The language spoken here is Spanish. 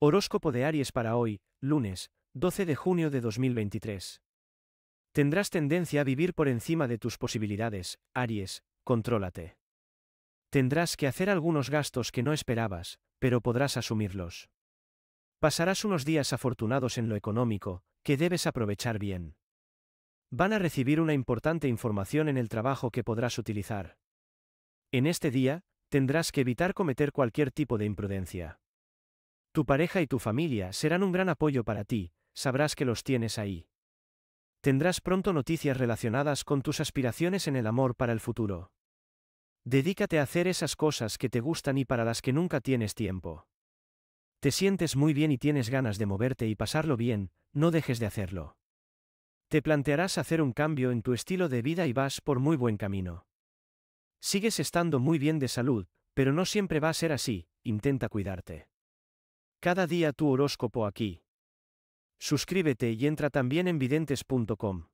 Horóscopo de Aries para hoy, lunes, 12 de junio de 2023. Tendrás tendencia a vivir por encima de tus posibilidades, Aries, contrólate. Tendrás que hacer algunos gastos que no esperabas, pero podrás asumirlos. Pasarás unos días afortunados en lo económico, que debes aprovechar bien. Van a recibir una importante información en el trabajo que podrás utilizar. En este día, tendrás que evitar cometer cualquier tipo de imprudencia. Tu pareja y tu familia serán un gran apoyo para ti, sabrás que los tienes ahí. Tendrás pronto noticias relacionadas con tus aspiraciones en el amor para el futuro. Dedícate a hacer esas cosas que te gustan y para las que nunca tienes tiempo. Te sientes muy bien y tienes ganas de moverte y pasarlo bien, no dejes de hacerlo. Te plantearás hacer un cambio en tu estilo de vida y vas por muy buen camino. Sigues estando muy bien de salud, pero no siempre va a ser así, intenta cuidarte. Cada día tu horóscopo aquí. Suscríbete y entra también en videntes.com.